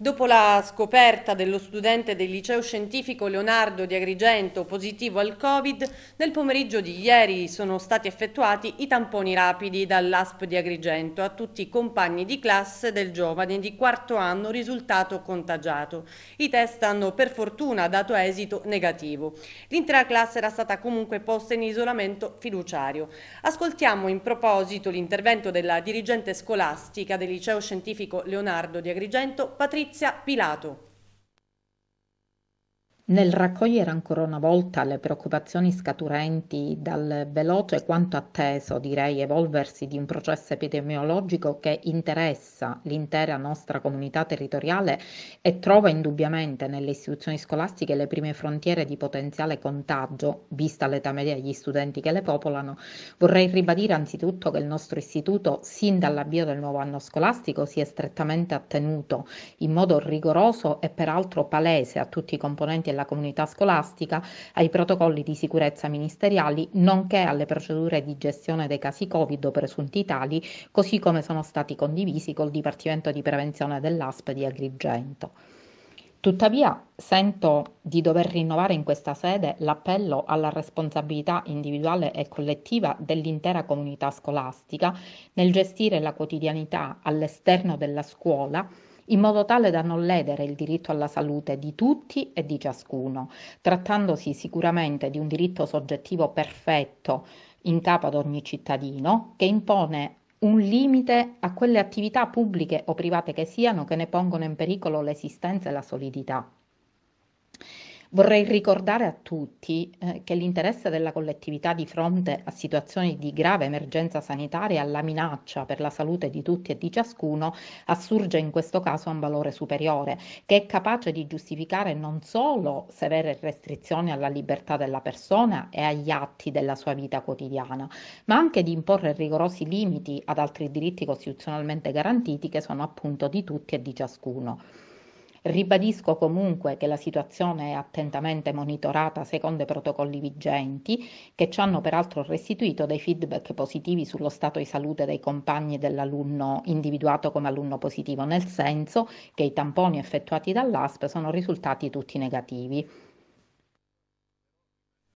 Dopo la scoperta dello studente del liceo scientifico Leonardo di Agrigento positivo al Covid, nel pomeriggio di ieri sono stati effettuati i tamponi rapidi dall'ASP di Agrigento a tutti i compagni di classe del giovane di quarto anno risultato contagiato. I test hanno per fortuna dato esito negativo. L'intera classe era stata comunque posta in isolamento fiduciario. Ascoltiamo in proposito l'intervento della dirigente scolastica del liceo scientifico Leonardo di Agrigento, Patrizia Tizia Pilato. Nel raccogliere ancora una volta le preoccupazioni scaturenti dal veloce quanto atteso, direi, evolversi di un processo epidemiologico che interessa l'intera nostra comunità territoriale e trova indubbiamente nelle istituzioni scolastiche le prime frontiere di potenziale contagio, vista l'età media degli studenti che le popolano, vorrei ribadire anzitutto che il nostro istituto, sin dall'avvio del nuovo anno scolastico, si è strettamente attenuto in modo rigoroso e peraltro palese a tutti i componenti della comunità scolastica, ai protocolli di sicurezza ministeriali, nonché alle procedure di gestione dei casi Covid o presunti tali, così come sono stati condivisi col Dipartimento di Prevenzione dell'ASP di Agrigento. Tuttavia sento di dover rinnovare in questa sede l'appello alla responsabilità individuale e collettiva dell'intera comunità scolastica nel gestire la quotidianità all'esterno della scuola in modo tale da non ledere il diritto alla salute di tutti e di ciascuno, trattandosi sicuramente di un diritto soggettivo perfetto in capo ad ogni cittadino, che impone un limite a quelle attività pubbliche o private che siano che ne pongono in pericolo l'esistenza e la solidità Vorrei ricordare a tutti eh, che l'interesse della collettività di fronte a situazioni di grave emergenza sanitaria e alla minaccia per la salute di tutti e di ciascuno assurge in questo caso a un valore superiore, che è capace di giustificare non solo severe restrizioni alla libertà della persona e agli atti della sua vita quotidiana, ma anche di imporre rigorosi limiti ad altri diritti costituzionalmente garantiti che sono appunto di tutti e di ciascuno. Ribadisco comunque che la situazione è attentamente monitorata secondo i protocolli vigenti, che ci hanno peraltro restituito dei feedback positivi sullo stato di salute dei compagni dell'alunno individuato come alunno positivo, nel senso che i tamponi effettuati dall'ASP sono risultati tutti negativi.